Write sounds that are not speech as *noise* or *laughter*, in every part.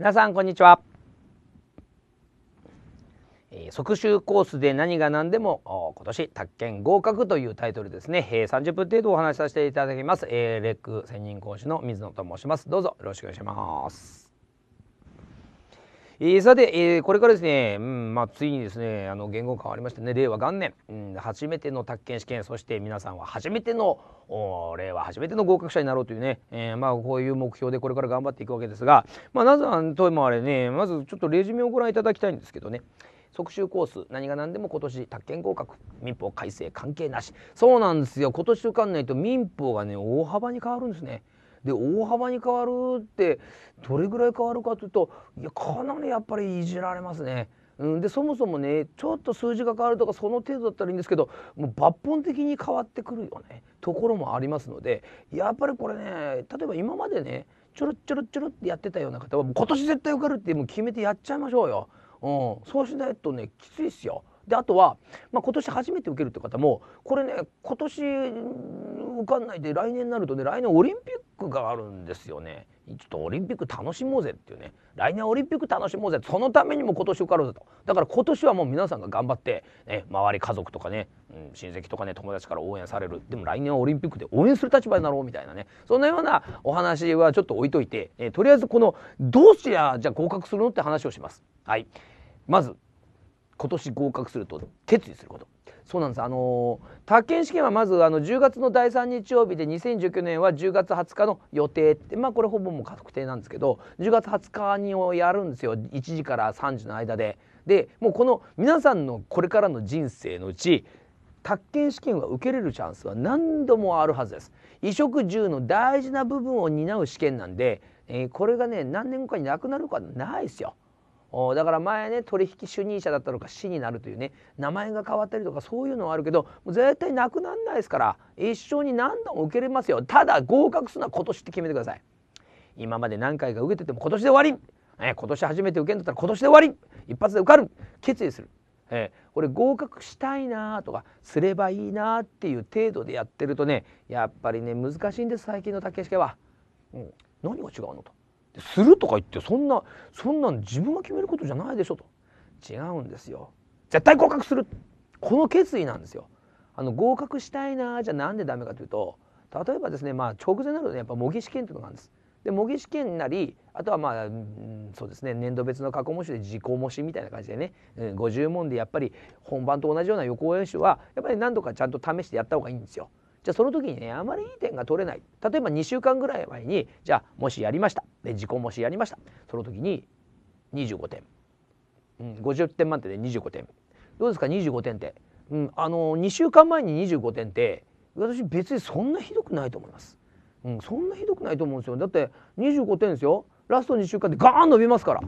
皆さんこんにちは、えー、即習コースで何が何でも今年宅建合格というタイトルですね、えー、30分程度お話しさせていただきます、えー、レック専任講師の水野と申しますどうぞよろしくお願いしますえー、さて、えー、これからですね、うんまあ、ついにですねあの言語変わりましてね令和元年、うん、初めての宅建試験そして皆さんは初めての令和初めての合格者になろうというね、えー、まあ、こういう目標でこれから頑張っていくわけですが、まあ、なぜともあれねまずちょっとレジュメをご覧いただきたいんですけどね即習コース何が何でも今年宅建合格民法改正関係なしそうなんですよ今年受かんないと民法がね大幅に変わるんですね。で大幅に変わるってどれぐらい変わるかというといやかなりやっぱりいじられますね。うん、でそもそもねちょっと数字が変わるとかその程度だったらいいんですけどもう抜本的に変わってくるよねところもありますのでやっぱりこれね例えば今までねちょろちょろちょろってやってたような方はもう今年絶対受かるってもう決めてやっちゃいましょうよ。うん、そうしないとねきついっすよ。であとは、まあ、今年初めて受けるって方もこれね今年受かんないで来年になるとね来年オリンピックがあるんですよねちょっとオリンピック楽しもうぜっていうね来年オリンピック楽しもうぜそのためにも今年受かろうぜとだから今年はもう皆さんが頑張って、ね、周り家族とかね、うん、親戚とかね友達から応援されるでも来年はオリンピックで応援する立場になろうみたいなねそんなようなお話はちょっと置いといて、えとりあえずこのどうしやじゃあ合格するのって話をします。はい、まず今年合格すると決意することそうなんですあの宅建試験はまずあの10月の第3日曜日で2019年は10月20日の予定ってまあこれほぼもう確定なんですけど10月20日にをやるんですよ1時から3時の間で。でもうこの皆さんのこれからの人生のうち宅建試験は受けれるチャンスは何度もあるはずです。衣食住の大事な部分を担う試験なんで、えー、これがね何年後かになくなるかはないですよ。だから前ね取引主任者だったのか死になるというね名前が変わったりとかそういうのはあるけど絶対なくなんないですから一生に何度も受けれますよただ合格するのは今年って決めてください今まで何回か受けてても今年で終わり、えー、今年初めて受けんだったら今年で終わり一発で受かる決意する、えー、これ合格したいなとかすればいいなっていう程度でやってるとねやっぱりね難しいんです最近の竹試は、うん、何が違うのとするとか言ってそんなそんなん自分が決めることじゃないでしょと違うんですよ絶対合格するこの決意なんですよあの合格したいなじゃあなんでダメかというと例えばですねまあ直前なると、ね、やっぱ模擬試験というのがあるんですで模擬試験なりあとはまあ、うん、そうですね年度別の過去模試で自己模試みたいな感じでね、うん、50問でやっぱり本番と同じような予行演習はやっぱり何度かちゃんと試してやった方がいいんですよ。じゃあその時にねあまりいい点が取れない例えば2週間ぐらい前にじゃあもしやりましたで自己もしやりましたその時に25点、うん、50点満点で25点どうですか25点って、うん、あの2週間前に25点って私別にそんなひどくないと思います、うん、そんなひどくないと思うんですよだって25点ですよラスト2週間でガーン伸びますから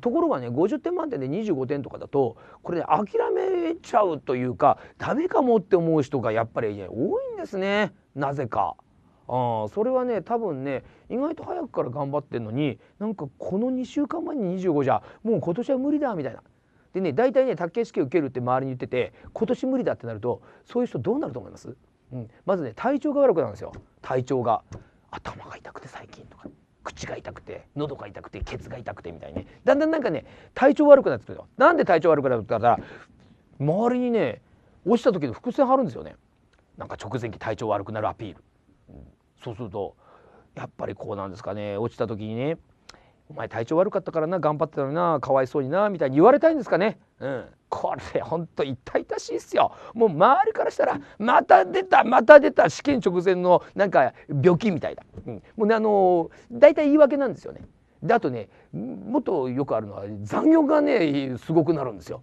ところがね50点満点で25点とかだとこれ、ね、諦めちゃうというかダメかもって思う人がやっぱり、ね、多いんですねなぜか。あそれはね多分ね意外と早くから頑張ってんのになんかこの2週間前に25じゃもう今年は無理だみたいな。でね大体ね卓球試験受けるって周りに言ってて今年無理だってなるとそういう人どうなると思います、うん、まずね体調が悪くなるんですよ体調が頭が痛くて最近とか口が痛くて喉が痛くてケツが痛くてみたいにねだんだんなんかね体調悪くなってくるよなんで体調悪くなるって言ったら周りにね落ちた時の伏線張るんですよねなんか直前期体調悪くなるアピール、うん、そうするとやっぱりこうなんですかね落ちた時にねお前体調悪かったからな頑張ってたのになかわいそうになみたいに言われたいんですかねうんこれほんと痛々しいっすよもう周りからしたらまた出たまた出た試験直前のなんか病気みたいだ、うん、もうねあの大、ー、体言い訳なんですよねであとねもっとよくあるのは残業がねすごくなるんですよ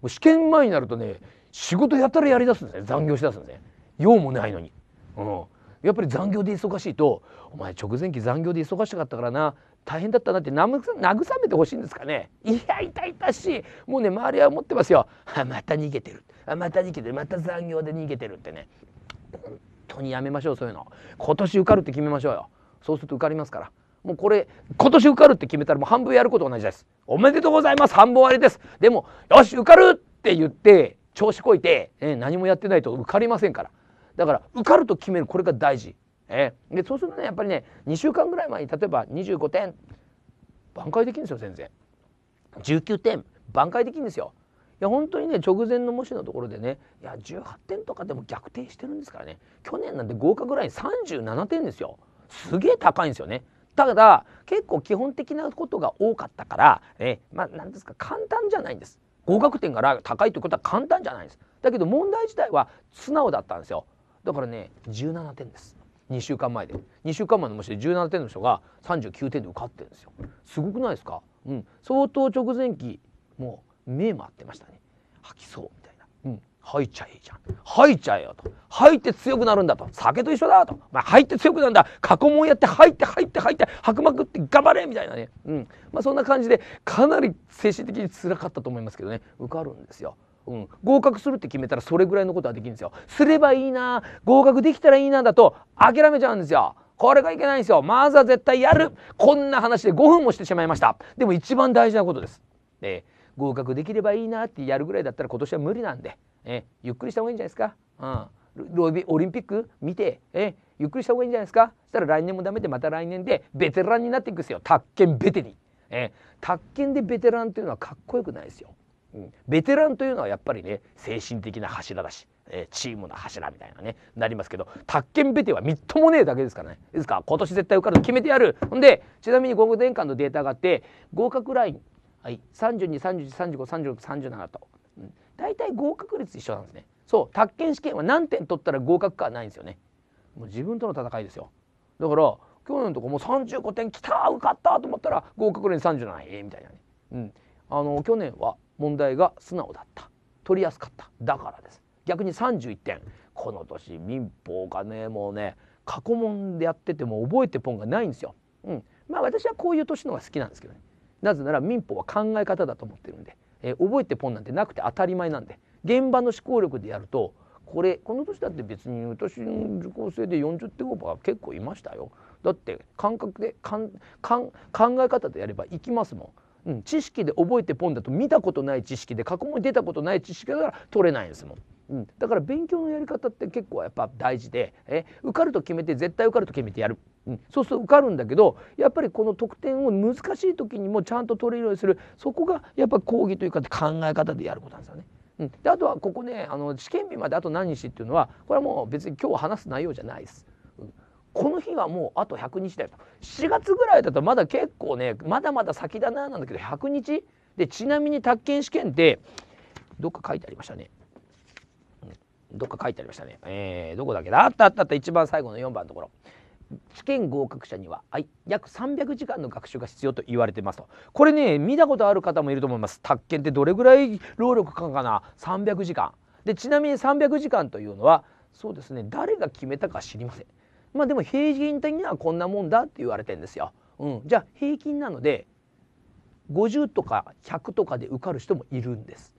もう試験前になるとね仕事やったらやりだすんですね残業しだすんですね用もないのに、うん、やっぱり残業で忙しいと「お前直前期残業で忙しかったからな大変だったなって慰めてほしいんですかねいや痛々しいもうね周りは思ってますよまた逃げてるまた逃げてるまた残業で逃げてるってね本当にやめましょうそういうの今年受かるって決めましょうよそうすると受かりますからもうこれ今年受かるって決めたらもう半分やること同じですおめでとうございます半分終わりですでもよし受かるって言って調子こいて、ね、何もやってないと受かりませんからだから受かると決めるこれが大事えー、でそうするとねやっぱりね2週間ぐらい前に例えば25点挽回できるんですよ全然19点挽回できるんですよいや本当にね直前の模試のところでねいや18点とかでも逆転してるんですからね去年なんて合格ライン37点ですよすげえ高いんですよねただ結構基本的なことが多かったからえまあ何ですか簡単じゃないんです合格点が高いということは簡単じゃないんですだけど問題自体は素直だったんですよだからね17点です2週間前で2週間前のもしで17点の人が39点で受かってるんですよすごくないですか、うん、相当直前期もう目回ってましたね吐きそうみたいな、うん、吐いちゃえじゃん吐いちゃえよと吐いて強くなるんだと酒と一緒だと、まあ、吐いて強くなるんだ過去問やって吐いて吐いて吐いて吐くまくって頑張れみたいなね、うんまあ、そんな感じでかなり精神的につらかったと思いますけどね受かるんですようん、合格するって決めたらそれぐらいのことはできるんですよすればいいな合格できたらいいなだと諦めちゃうんですよこれがいけないんですよまずは絶対やるこんな話で5分もしてしまいましたでも一番大事なことです、えー、合格できればいいなってやるぐらいだったら今年は無理なんで、えー、ゆっくりした方がいいんじゃないですか、うん、ロビオリンピック見て、えー、ゆっくりした方がいいんじゃないですかそしたら来年もダメでまた来年でベテランになっていくんですよ宅建ベテに、えー、宅建でベテランっていうのはかっこよくないですよベテランというのはやっぱりね精神的な柱だし、えー、チームの柱みたいなねなりますけど宅建ベテはみっともねえだけですからねですか今年絶対受かると決めてやるほんでちなみに5年間のデータがあって合格ライン、はい、3231353637と、うん、大体合格率一緒なんですねそう宅建試験は何点取ったら合格かはないんですよねもう自分との戦いですよだから去年のとこもう35点きた受かったと思ったら合格率37ええー、みたいなね、うん、あの去年は問題が素直だった取りやすかっただからです逆に31点この年民法がねもうね過去問でやってても覚えてポンがないんですよ、うん、まあ私はこういう年の方が好きなんですけどねなぜなら民法は考え方だと思ってるんで、えー、覚えてポンなんてなくて当たり前なんで現場の思考力でやるとこれこの年だって別に私の受講生で40点オーバー結構いましたよだって感覚でかん考え方でやればいきますもんうん、知識で覚えてポンだと見たことない知識で過去も出たことない知識だから取れないんですもん。うん、だから勉強のやり方って結構やっぱ大事でえ受かると決めて絶対受かると決めてやる、うん、そうすると受かるんだけどやっぱりこの得点を難しい時にもちゃんと取れるようにするそこがやっぱ講義というか考え方でやることなんですよね。うん、であとはここねあの試験日まであと何日っていうのはこれはもう別に今日話す内容じゃないです。この日はもうあと100日だよと7月ぐらいだとまだ結構ねまだまだ先だななんだけど100日でちなみに宅建試験ってどっか書いてありましたねどっか書いてありましたねえー、どこだっけだあったあったあった一番最後の4番のところ試験合格者には、は約300時間の学習が必要と言われてますとこれね見たことある方もいると思います宅建ってどれぐらい労力かかな300時間でちなみに300時間というのはそうですね誰が決めたか知りませんまあでも平均的にはこんなもんだって言われてんですよ。うん、じゃあ平均なので50とか100とかで受かる人もいるんです。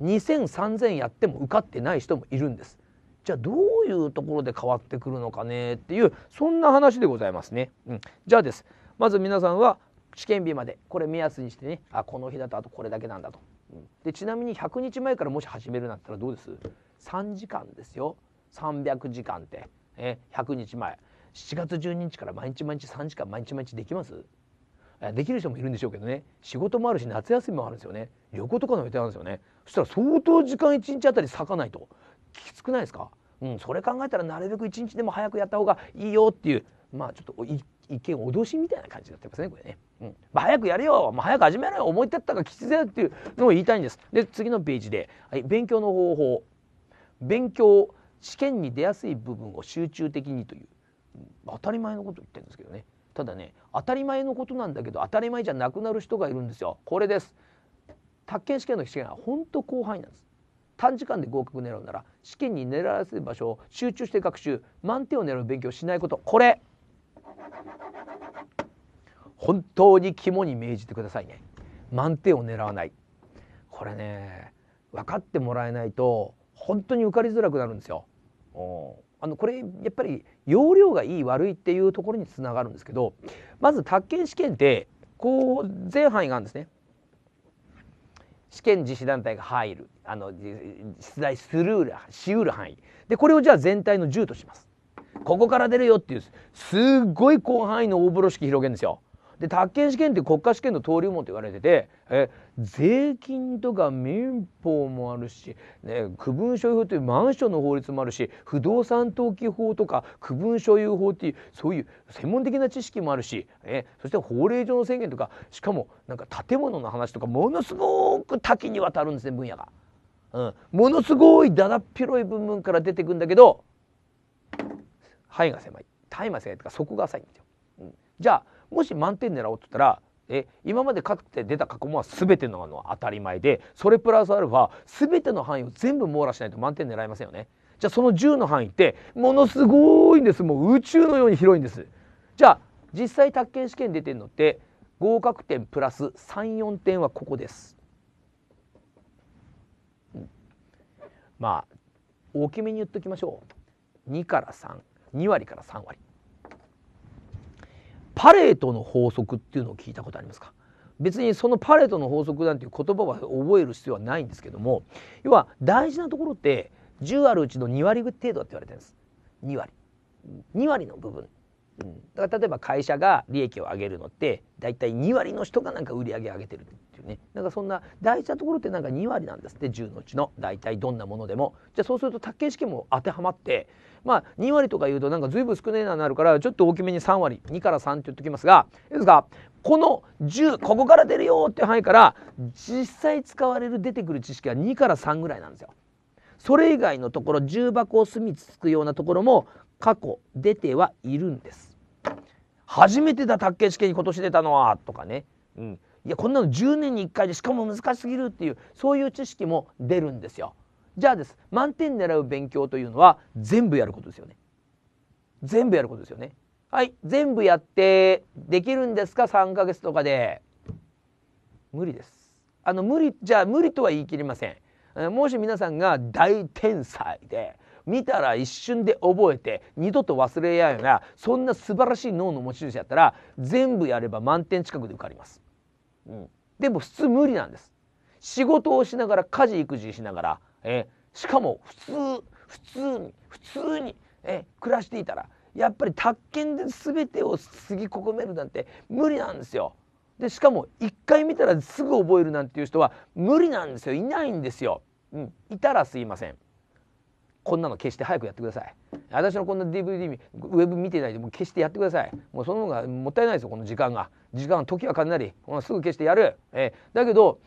2000,3000やっても受かってない人もいるんです。じゃあどういうところで変わってくるのかねっていうそんな話でございますね。うん、じゃあですまず皆さんは試験日までこれ目安にしてねあこの日だとあとこれだけなんだと。うん、でちなみに100日前からもし始めるんだったらどうです ?3 時間ですよ300時間って。え100日前7月12日から毎日毎日3時間毎日毎日できますできる人もいるんでしょうけどね仕事もあるし夏休みもあるんですよね旅行とかの予定なんですよねそしたら相当時間1日あたり割かないときつくないですか、うん、それ考えたらなるべく1日でも早くやった方がいいよっていうまあちょっと一見脅しみたいな感じになってますねこれね、うんまあ、早くやれよ、まあ、早く始めろよ思い立ったがつだよっていうのを言いたいんですで次のページで、はい、勉強の方法勉強試験に出やすい部分を集中的にという当たり前のこと言ってるんですけどねただね当たり前のことなんだけど当たり前じゃなくなる人がいるんですよこれです宅建試験の試験は本当広範囲なんです短時間で合格狙うなら試験に狙わせる場所を集中して学習満点を狙う勉強しないことこれ本当に肝に銘じてくださいね満点を狙わないこれね分かってもらえないと本当に受かりづらくなるんですよあのこれやっぱり容量がいい悪いっていうところにつながるんですけどまず宅建試験ってこう全範囲があるんですね。試験実施団体が入るあの出題するしうる範囲でこれをじゃあ全体の10としますここから出るよっていうすっごい広範囲の大風呂敷広げるんですよで宅建試験って国家試験の登竜門と言われててえ税金とか民法もあるし、ね、区分所有法というマンションの法律もあるし不動産登記法とか区分所有法っていうそういう専門的な知識もあるしえそして法令上の宣言とかしかもなんか建物の話とかものすごく多岐にわたるんですね分野が。うん、ものすごいだだっ広い部分から出てくんだけど範囲が狭い大麻が狭いとかそこが浅いんですよ。うん、じゃあもし満点狙おうって言ったらえ今までかって出た過去問は全てのあの当たり前でそれプラスアルファ全ての範囲を全部網羅しないと満点狙えませんよね。じゃあその10の範囲ってものすごいんですもう宇宙のように広いんです。じゃあ実際宅建試験出てるのって合格点プラス34点はここです。うん、まあ大きめに言っときましょう2から32割から3割。パレートの法則っていうのを聞いたことありますか別にそのパレートの法則なんていう言葉は覚える必要はないんですけども要は大事なところって10あるうちの2割程度って言われてるんです2割2割の部分うん、だから例えば会社が利益を上げるのって大体2割の人がなんか売り上げ上げてるっていうねなんかそんな大事なところってなんか2割なんですって10のうちの大体どんなものでもじゃあそうすると宅建試験も当てはまってまあ2割とか言うとなんか随分少ねえななるからちょっと大きめに3割2から3って言っときますがいいですかこの10ここから出るよって範囲から実際使われる出てくる知識は2から3ぐらいなんですよ。それ以外のところ重箱を隅つつくようなところも過去出てはいるんです。初めてだ卓球試験に今年出たのはとかね、うん、いやこんなの10年に1回でしかも難しすぎるっていうそういう知識も出るんですよ。じゃあです満点狙う勉強というのは全部やることですよね。全部やることですよね。はい、全部やってできるんですか3ヶ月とかで。無理です。あの無理じゃあ無理とは言い切りません。もし皆さんが大天才で見たら一瞬で覚えて二度と忘れやんようなそんな素晴らしい脳の持ち主やったら全部やれば満点近くで受かります。うん、でも普通無理なんです。仕事をしながら家事育児しながら、えしかも普通普通に普通に、え暮らしていたらやっぱり宅建で全てをすぎこめるなんて無理なんですよ。でしかも一回見たらすぐ覚えるなんていう人は無理なんですよいないんですよ。うん、いたらすいません。こんなの消して早くやってください私のこんな DVD ウェブ見てないでもう消してやってくださいもうその方がもったいないですよこの時間が時間時はかなりすぐ消してやる、えー、だけど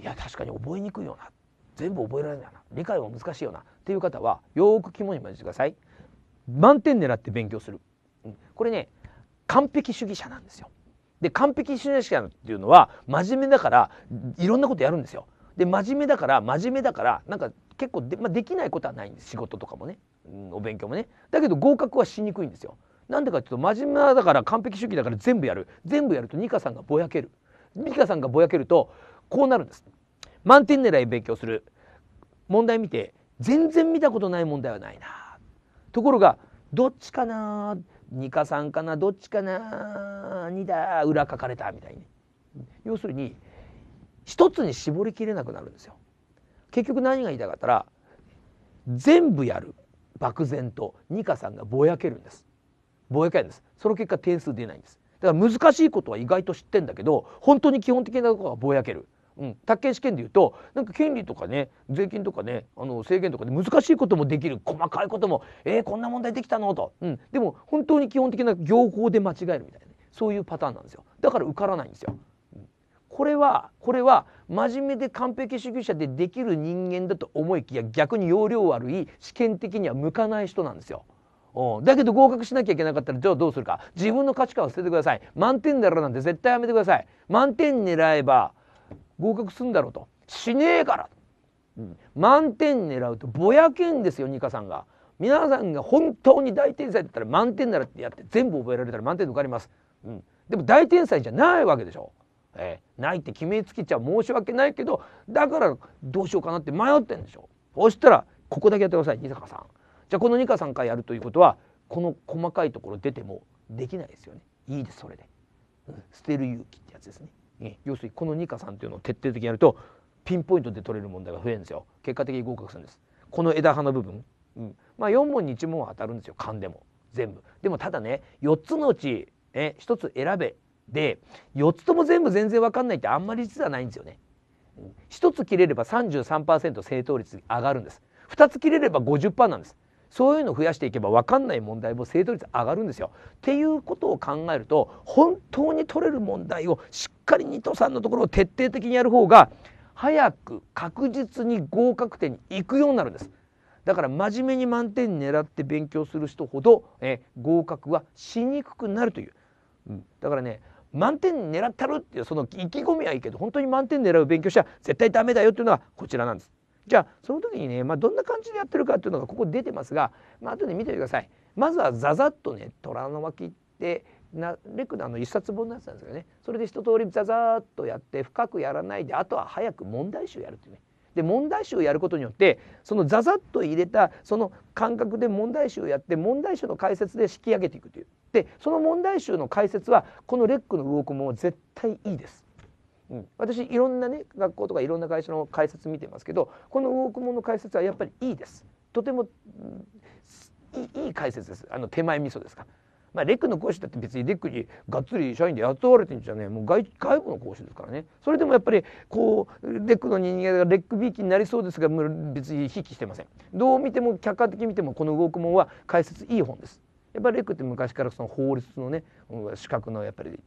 いや確かに覚えにくいよな全部覚えられないな理解は難しいよなっていう方はよく肝に銘じてください満点狙って勉強する、これね完璧主義者なんですよで完璧主義者っていうのは真面目だからいろんなことやるんですよで真面目だから真面目だからなんか結構で,、まあ、できないことはないんです仕事とかもね、うん、お勉強もねだけど合格はしにくいんですよなんでかっていうと真面目だから完璧主義だから全部やる全部やるとニカさんがぼやけるニカさんがぼやけるとこうなるんです満点狙い勉強する問題見て全然見たことない問題はないなところがどっちかな2さんかなどっちかな2だ裏書かれたみたいに要するに一つに絞りきれなくなるんですよ。結局何が言いたかったら全部やる漠然とニカさんがぼやけるんですぼやけるんですその結果点数出ないんですだから難しいことは意外と知ってんだけど本当に基本的なところはぼやける、うん、宅建試験でいうとなんか権利とかね税金とかねあの制限とかで難しいこともできる細かいこともえー、こんな問題できたのと、うん、でも本当に基本的な行法で間違えるみたいな、そういうパターンなんですよだから受からないんですよこれはこれは真面目で完璧主義者でできる人間だと思いきや逆に容量悪い試験的には向かない人なんですよ。だけど合格しなきゃいけなかったらじゃあどうするか自分の価値観を捨ててください満点だろなんて絶対やめてください満点狙えば合格すんだろうとしねえから、うん、満点狙うとぼやけんですよニカさんが皆さんが本当に大天才だったら満点だらってやって全部覚えられたら満点抜かります、うん、でも大天才じゃないわけでしょえー、ないって決めつけちゃ申し訳ないけどだからどうしようかなって迷ってんでしょそしたらここだけやってください二坂さんじゃあこの二坂さんからやるということはこの細かいところ出てもできないですよねいいですそれで、うん、捨てる勇気ってやつですね、えー、要するにこの二課さんっていうのを徹底的にやるとピンポイントで取れる問題が増えるんですよ結果的に合格するんですこの枝葉の部分、うん、まあ4問に1問は当たるんですよ勘でも全部でもただね4つのうち、ね、1つ選べで4つとも全部全然分かんないってあんまり実はないんですよね。1つ切れれば33%正答率上がるんです。2つ切れれば50%なんです。そういうのを増やしていけば分かんない問題も正答率上がるんですよ。っていうことを考えると本当に取れる問題をしっかり2と3のところを徹底的にやる方が早く確実に合格点に行くようになるんです。だから真面目に満点狙って勉強する人ほどえ合格はしにくくなるという、うん、だからね満点狙ったるっていうその意気込みはいいけど本当に満点狙う勉強したら絶対ダメだよっていうのはこちらなんです。じゃあその時にね、まあ、どんな感じでやってるかっていうのがここ出てますが、まあ後で見てください。まずはザザッとね虎の巻ってなレクのあの一冊本のやつなんですけどねそれで一通りザザーッとやって深くやらないであとは早く問題集やるっていうね。で問題集をやることによってそのザザッと入れたその感覚で問題集をやって問題集の解説で引き上げていくというでその問題集の解説はこのレックのークも絶対いいです。うん、私いろんなね学校とかいろんな会社の解説見てますけどこのウォークの解説はやっぱりいいですとても、うん、いい解説ですあの手前味噌ですか、まあ、レックの講師だって別にレックにがっつり社員で雇われてんじゃねえもう外外部の講師ですからねそれでもやっぱりこうレックの人間がレックビーキになりそうですが別にひきしてませんどう見ても客観的に見てもこのウォークは解説いい本ですやっぱりレックって昔からその法律のね資格のやっぱり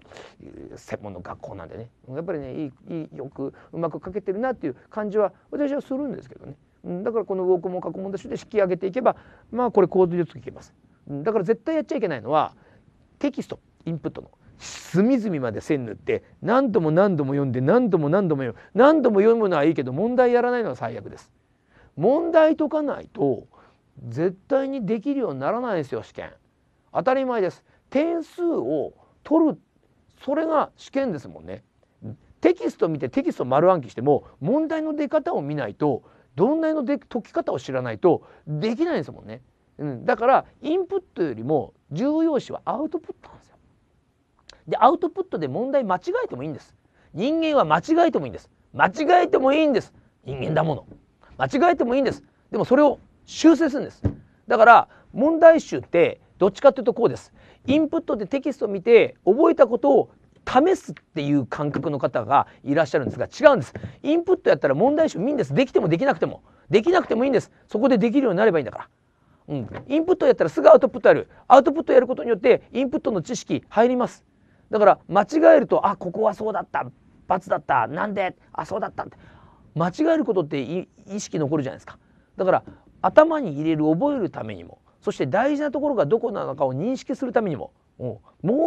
専門の学校なんでねやっぱりねいいよくうまく書けてるなっていう感じは私はするんですけどね。だからこのウォークも過去問として引き上げていけばまあこれ構図術いけます。だから絶対やっちゃいけないのはテキストインプットの隅々まで線塗って何度も何度も読んで何度も何度も読む何度も読むのはいいけど問題やらないのは最悪です。問題解かないと絶対にできるようにならないですよ試験。当たり前です点数を取るそれが試験ですもんねテキスト見てテキスト丸暗記しても問題の出方を見ないと問題ので解き方を知らないとできないですもんね、うん、だからインプットよりも重要視はアウトプットなんですよでアウトプットで問題間違えてもいいんです人間は間違えてもいいんです間違えてもいいんです人間だもの間違えてもいいんですでもそれを修正するんですだから問題集ってどっちかっていうとこうです。インプットでテキストを見て覚えたことを試すっていう感覚の方がいらっしゃるんですが違うんです。インプットやったら問題集見んです。できてもできなくても。できなくてもいいんです。そこでできるようになればいいんだから。うん、インプットやったらすぐアウトプットやるアウトプットやることによってインプットの知識入りますだから間違えるとあここはそうだった罰だったなんであそうだったって間違えることって意識残るじゃないですかだから頭に入れる覚えるためにもそして大事なところがどこなのかを認識するためにもも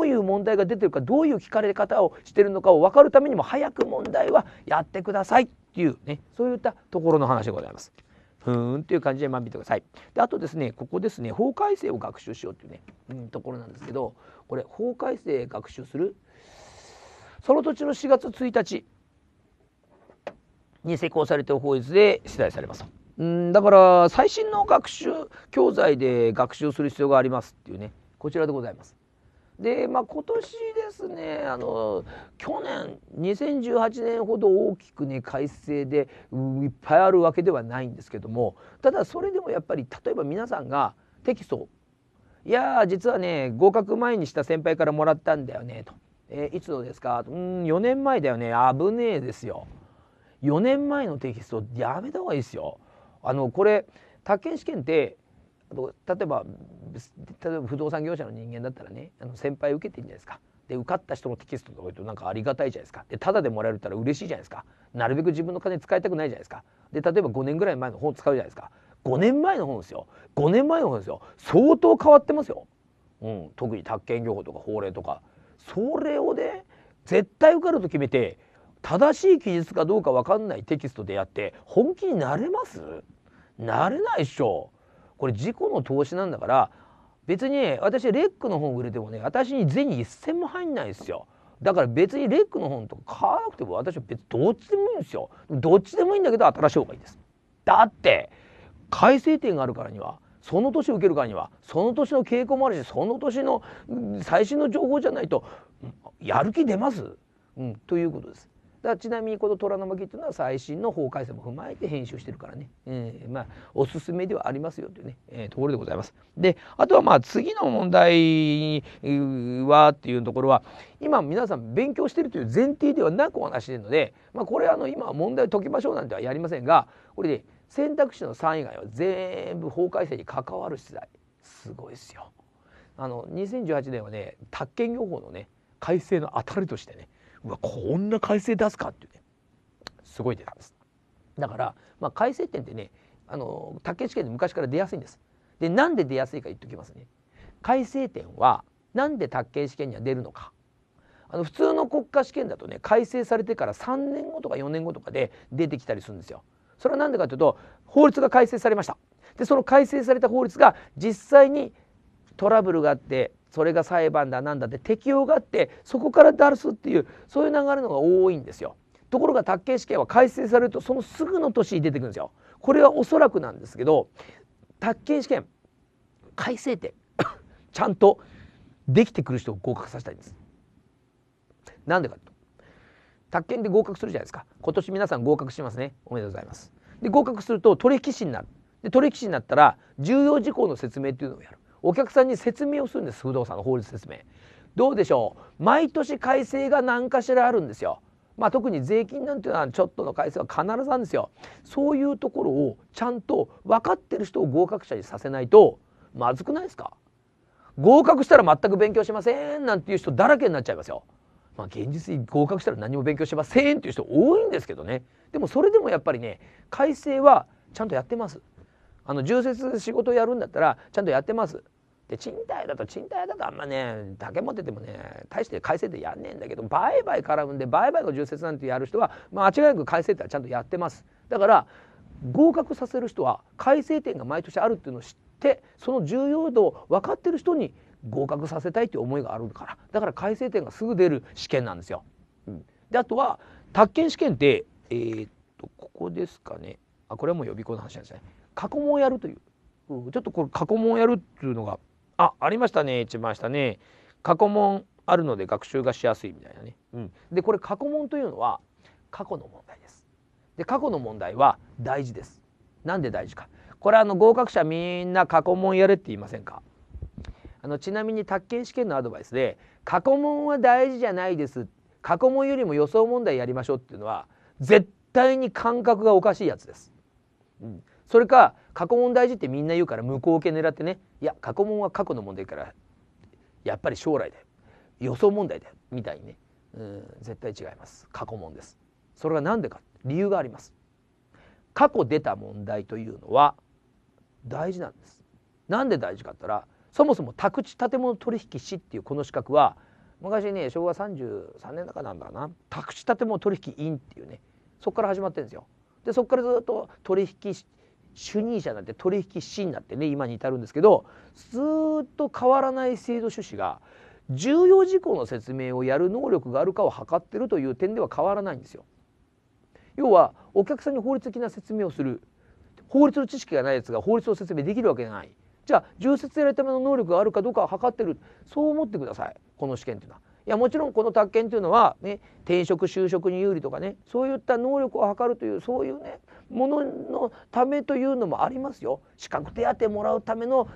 ういう問題が出てるかどういう聞かれ方をしてるのかを分かるためにも早く問題はやってくださいっていうねそういったところの話でございます。ふーんという感じで学んてください。であとですねここですね法改正を学習しようっていうね、うん、ところなんですけどこれ法改正学習するその土地の4月1日に施行されて法律で出題されますうんだから最新の学習教材で学習する必要がありますっていうねこちらでございます。でまあ今年ですねあの去年2018年ほど大きくね改正で、うん、いっぱいあるわけではないんですけどもただそれでもやっぱり例えば皆さんがテキストいや実はね合格前にした先輩からもらったんだよね」と「えー、いつのですか?」うん4年前だよね危ねえですよ」4年前のテキストやめた方がいいですよ。あのこれ宅建試験って例えば例えば不動産業者の人間だったらねあの先輩受けてんじゃないですか。で受かった人のテキストとか言うとなんかありがたいじゃないですかでただでもらえるったら嬉しいじゃないですかなるべく自分の金使いたくないじゃないですかで例えば5年ぐらい前の本使うじゃないですか5年前の本ですよ5年前の本ですよ相当変わってますよ、うん、特に宅建業法とか法令とかそれをね絶対受かると決めて正しい記述かどうか分かんないテキストでやって本気になれますなれないっしょこれ自己の投資なんだから別に私レックの本売れてもね私に銭1,000も入んないですよだから別にレックの本とか買わなくても私は別どっちでもいいんですよどっちでもいいんだけど新しい方がいいですだって改正点があるからにはその年受けるからにはその年の傾向もあるしその年の最新の情報じゃないとやる気出ます、うん、ということですだちなみにこの「虎の巻」っていうのは最新の法改正も踏まえて編集してるからね、えー、まあおすすめではありますよというね、えー、ところでございます。であとはまあ次の問題はっていうところは今皆さん勉強してるという前提ではなくお話してるので、まあ、これあの今問題を解きましょうなんてはやりませんがこれで、ね、選択肢の3以外は全部法改正に関わる出材すごいですよ。あの2018年はね宅建業法のね改正の当たりとしてねうわこんな改正出すかっていうねすごい出たんですだから、まあ、改正点ってねあの宅建試験で昔から出やすいんですでなんで出やすいか言っておきますね改正点はなんで宅建試験には出るのかあの普通の国家試験だとね改正されてから3年後とか4年後とかで出てきたりするんですよそれは何でかというと法律が改正されましたでその改正された法律が実際にトラブルがあってそれが裁判だなんだって適用があってそこから出すっていうそういう流れのが多いんですよ。ところが宅建試験は改正されるとそのすぐの年に出てくるんですよ。これはおそらくなんですけど宅建試験改正って *coughs* ちゃんとできてくる人を合格させたいんです。なんでかと宅建で合格するじゃないですか今年皆さん合格しますねおめでとうございます。で合格すると取引士になるで取引士になったら重要事項の説明っていうのをやるお客さんに説明をするんです不動産の法律説明どうでしょう毎年改正が何かしらあるんですよまあ、特に税金なんていうのはちょっとの改正は必ずあるんですよそういうところをちゃんと分かってる人を合格者にさせないとまずくないですか合格したら全く勉強しませんなんていう人だらけになっちゃいますよまあ、現実に合格したら何も勉強しませんっていう人多いんですけどねでもそれでもやっぱりね改正はちゃんとやってますあの重説仕事やるんだったらちゃんとやってますで賃貸だと賃貸だとあんまね竹持っててもね大して改正ってやんねえんだけど売買絡んで売買の重説なんてやる人は、まあ、間違いなく改正ってはちゃんとやってますだから合格させる人は改正点が毎年あるっていうのを知ってその重要度を分かってる人に合格させたいっていう思いがあるからだから改正点がすぐ出る試験なんですよ。うん、であとは宅建試験ってえー、っとここですかねあこれはもう予備校の話なんですね。過去問をやるという、うん、ちょっとこれ過去問をやるっていうのがあありましたね一番下ね過去問あるので学習がしやすいみたいなね、うん、でこれ過去問というのは過去の問題ですで過去の問題は大事ですなんで大事かこれあの合格者みんな過去問やれって言いませんかあのちなみに宅建試験のアドバイスで過去問は大事じゃないです過去問よりも予想問題やりましょうっていうのは絶対に感覚がおかしいやつです、うん、それか過去問大事ってみんな言うから向こう系狙ってねいや過去問は過去の問題からやっぱり将来だよ予想問題だよみたいにねうん絶対違います過去問ですそれが何でか理由があります過去出た問題というのは大事なんですなんで大事かったらそもそも宅地建物取引士っていうこの資格は昔ね昭和33年だかなんだな宅地建物取引員っていうねそこから始まってるんですよでそこからずっと取引士主任者になって取引士になってね今に至るんですけどずっと変わらない制度趣旨が重要事項の説明をやる能力があるかを測ってるという点では変わらないんですよ。要はお客さんに法律的な説明をする法律の知識がないやつが法律を説明できるわけがないじゃあ重説やるための能力があるかどうかを測ってるそう思ってくださいこの試験っていうのは。いやもちろんこの宅建というのは、ね、転職就職に有利とかねそういった能力を測るというそういうねもののためというのもありますよ資格手当もらうための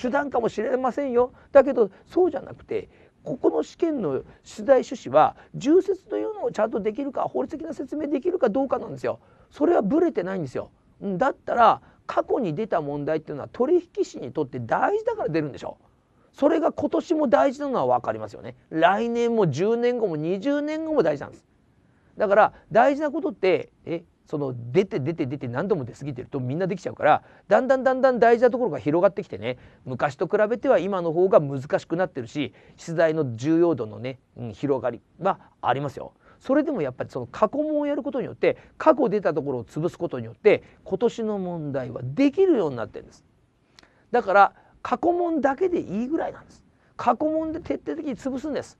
手段かもしれませんよだけどそうじゃなくてここの試験の出題趣旨は重説というのをちゃんとできるか法律的な説明できるかどうかなんですよそれはブレてないんですよだったら過去に出た問題っていうのは取引士にとって大事だから出るんでしょそれが今年も大事なのは分かりますよね来年も10年後も20年後も大事なんですだから大事なことってえその出て出て出て何度も出過ぎてるとみんなできちゃうからだんだんだんだん大事なところが広がってきてね昔と比べては今の方が難しくなってるし出題の重要度のね、うん、広がりはありますよ。それでもやっぱりその過去問をやることによって過去出たところを潰すことによって今年の問題はできるようになってるんです。だから過去問だけでいいぐらいなんです。過去問で徹底的に潰すんです。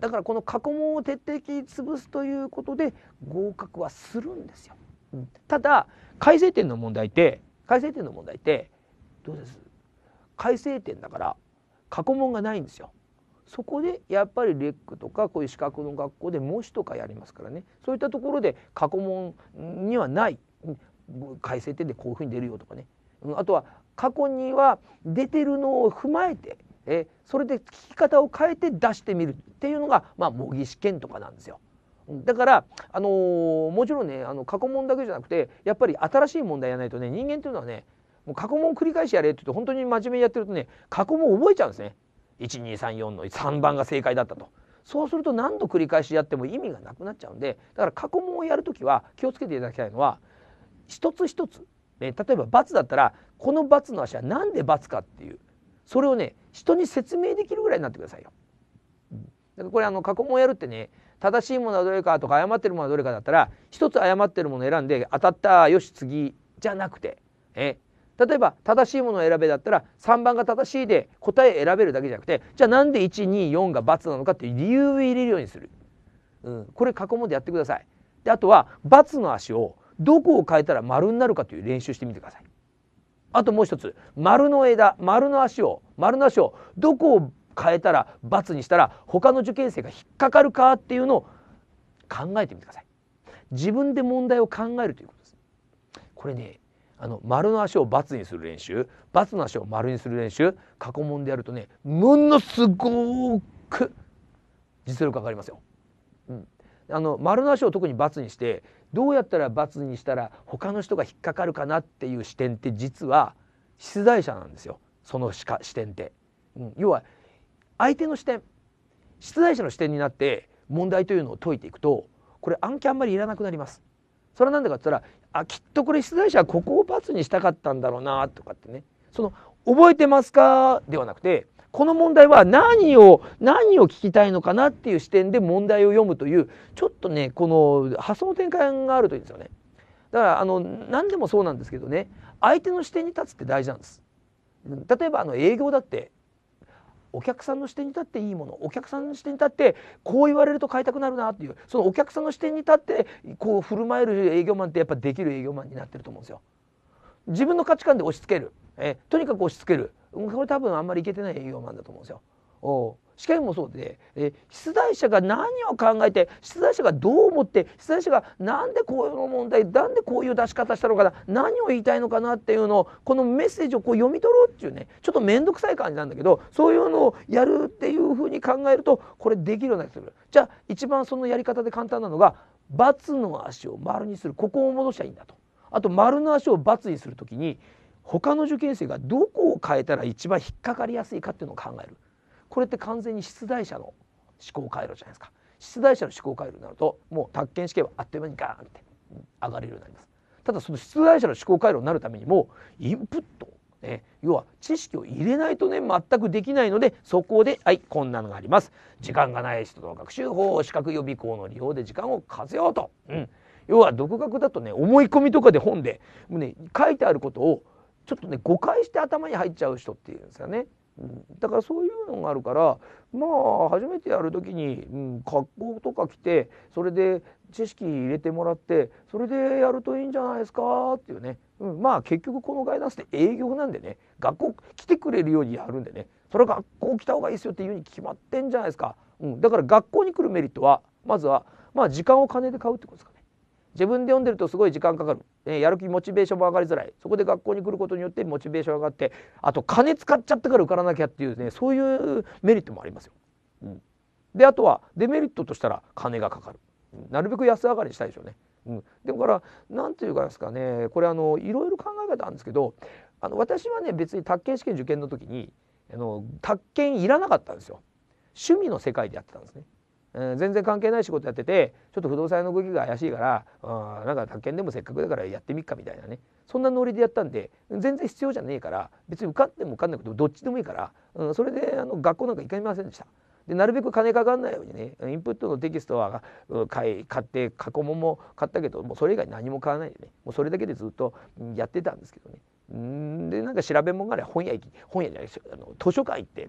だからこの過去問を徹底的に潰すということで合格はするんですよ。うん、ただ改正点の問題って改正点の問題ってどうです改正点だから過去問がないんですよ。そこでやっぱりレックとかこういう資格の学校で模試とかやりますからねそういったところで過去問にはない改正点でこういうふうに出るよとかねあとは過去には出てるのを踏まえてえそれで聞き方を変えて出してみるっていうのが、まあ、模擬試験とかなんですよ。だから、あのー、もちろんねあの過去問だけじゃなくてやっぱり新しい問題やないとね人間っていうのはねもう過去問繰り返しやれって言って本当に真面目にやってるとね過去問覚えちゃうんですね。1234の3番が正解だったと。そうすると何度繰り返しやっても意味がなくなっちゃうんでだから過去問をやるときは気をつけていただきたいのは一つ一つ、ね、例えば×だったらこの×の足は何で×かっていうそれをね人に説明できるぐらいになってくださいよ。だからこれあの過去問やるってね正しいものはどれかとか誤ってるものはどれかだったら一つ誤ってるものを選んで当たったよし次じゃなくてえ例えば正しいものを選べだったら3番が正しいで答え選べるだけじゃなくてじゃあなんで124が×なのかっていう理由を入れるようにする、うん、これ過去問でやってくださいであとは×の足をどこを変えたら丸になるかという練習してみてくださいあともう一つ丸の枝丸の足を丸の足をどこを変えたら×にしたら他の受験生が引っかかるかっていうのを考えてみてください。自分で問題を考えるということです。これねあの丸の足を×にする練習×の足を丸にする練習過去問でやるとねものすごく実力上がりますよ。うん、あの丸の足を特に×にしてどうやったら罰にしたら他の人が引っかかるかなっていう視点って実は出題者なんですよその視点って、うん、要は相手の視点出題者の視点になって問題というのを解いていくとこれ暗記あんまりいらなくなります。それは何でかって言ったらあきっとこれ出題者はここを罰にしたかったんだろうなとかってねその覚えてますかではなくてこの問題は何を何を聞きたいのかなっていう視点で問題を読むというちょっとねこの発想の展開があるといいんですよね。だからあの何でもそうなんですけどね相手の視点に立つって大事なんです。例えばあの営業だってお客さんの視点に立っていいものお客さんの視点に立ってこう言われると買いたくなるなっていうそのお客さんの視点に立ってこう振る舞える営業マンってやっぱできる営業マンになってると思うんですよ。自分の価値観で押し付けるえとにかく押し付けるこれ多分あんまりいけてない営業マンだと思うんですよ。お試験もそうで、え出題者が何を考えて出題者がどう思って出題者が何でこういう問題なんでこういう出し方したのかな何を言いたいのかなっていうのをこのメッセージをこう読み取ろうっていうねちょっと面倒くさい感じなんだけどそういうのをやるっていうふうに考えるとこれできるようになってくる。じゃあ一番そのやり方で簡単なのが×の足を丸にするここを戻したゃいいんだと。あと丸の足を×にするきに他の受験生がどこを変えたら一番引っかかりやすいかっていうのを考えるこれって完全に出題者の思考回路じゃないですか出題者の思考回路になるともう宅建試験はあっという間にガーンって上がれるようになりますただその出題者の思考回路になるためにもインプットね、要は知識を入れないとね全くできないのでそこではいこんなのがあります時間がない人の学習法資格予備校の利用で時間を活用と、うん、要は独学だとね思い込みとかで本でもうね書いてあることをちょっとね誤解して頭に入っちゃう人っていうんですよね。うん、だからそういうのがあるからまあ初めてやる時に、うん、格好とか着てそれで知識入れてもらってそれでやるといいんじゃないですかっていうね、うん、まあ結局このガイダンスって営業なんでね学校来てくれるようにやるんでねそれは学校来た方がいいですよっていうに決まってんじゃないですか、うん、だから学校に来るメリットはまずはまあ時間を金で買うってことですか自分で読んでるとすごい時間かかる、えー、やる気モチベーションも上がりづらいそこで学校に来ることによってモチベーション上がってあと金使っちゃってから受からなきゃっていうねそういうメリットもありますよ。うん、であとはデメリットとしたら金がかかる、うん、なるべく安上がりしたいでしょうね。うん、でもから何て言うかですかねこれあのいろいろ考え方あるんですけどあの私はね別に宅建試験受験の時にあの宅建いらなかったんですよ。趣味の世界でやってたんですね。全然関係ない仕事やっててちょっと不動産屋の動きが怪しいからなんか宅建でもせっかくだからやってみっかみたいなねそんなノリでやったんで全然必要じゃねえから別に受かっても受かんなくてもどっちでもいいから、うん、それであの学校なんか行かれませんでした。でなるべく金かかんないようにねインプットのテキストは買い買って過去問も買ったけどもうそれ以外何も買わないでねもうそれだけでずっとやってたんですけどね。んでなんか調べ物があれ本屋行き本屋じゃないですよあの図書館行って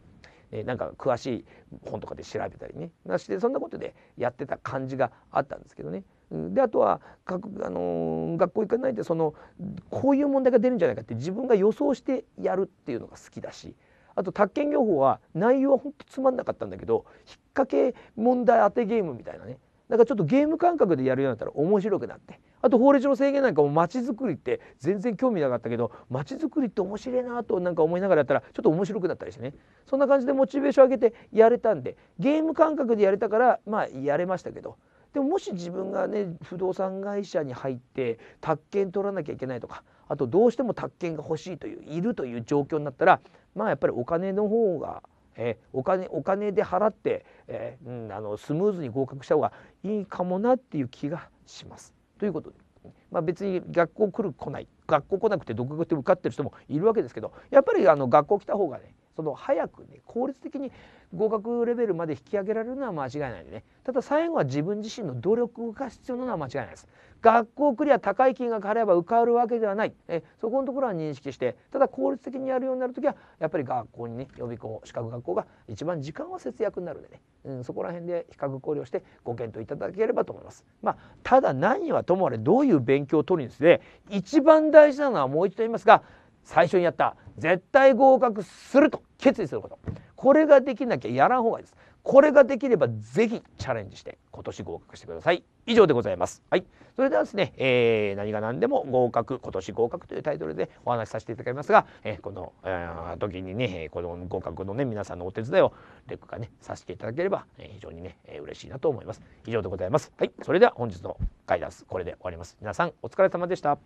えー、なんか詳しい本とかで調べたりねなしてそんなことでやってた感じがあったんですけどね。であとはあのー、学校行かないでそのこういう問題が出るんじゃないかって自分が予想してやるっていうのが好きだしあと宅建業法は内容はほんとつまんなかったんだけど引っ掛け問題当てゲームみたいなねだからちょっとゲーム感覚でやるようになったら面白くなってあと法律の制限なんかも街づくりって全然興味なかったけど街づくりって面白いなとなんか思いながらやったらちょっと面白くなったりしてねそんな感じでモチベーション上げてやれたんでゲーム感覚でやれたからまあやれましたけどでももし自分がね不動産会社に入って宅建取らなきゃいけないとかあとどうしても宅建が欲しいといういるという状況になったらまあやっぱりお金の方がえお金お金で払って、えー、うん、あのスムーズに合格した方がいいかもなっていう気がします。ということで、まあ、別に学校来る来ない学校来なくて独学で受かってる人もいるわけですけどやっぱりあの学校来た方がねその早くね効率的に合格レベルまで引き上げられるのは間違いないんでねただ最後は自分自身の努力が必要なのは間違いないです学校クリア高い金額払えば受かるわけではないえそこのところは認識してただ効率的にやるようになる時はやっぱり学校にね予備校資格学校が一番時間は節約になるんでね、うん、そこら辺で比較考慮してご検討いただければと思いますまあ、ただ何はともあれどういう勉強を取るにですね一番大事なのはもう一度言いますが最初にやった絶対合格すると決意することこれができなきゃやらん方がいいですこれができればぜひチャレンジして今年合格してください以上でございますはいそれではですね、えー、何が何でも合格今年合格というタイトルでお話しさせていただきますが、えー、この、えー、時にねこの合格のね皆さんのお手伝いをレクがねさせていただければ、えー、非常にね、えー、嬉しいなと思います以上でございますはいそれでは本日のガイダンスこれで終わります皆さんお疲れ様でした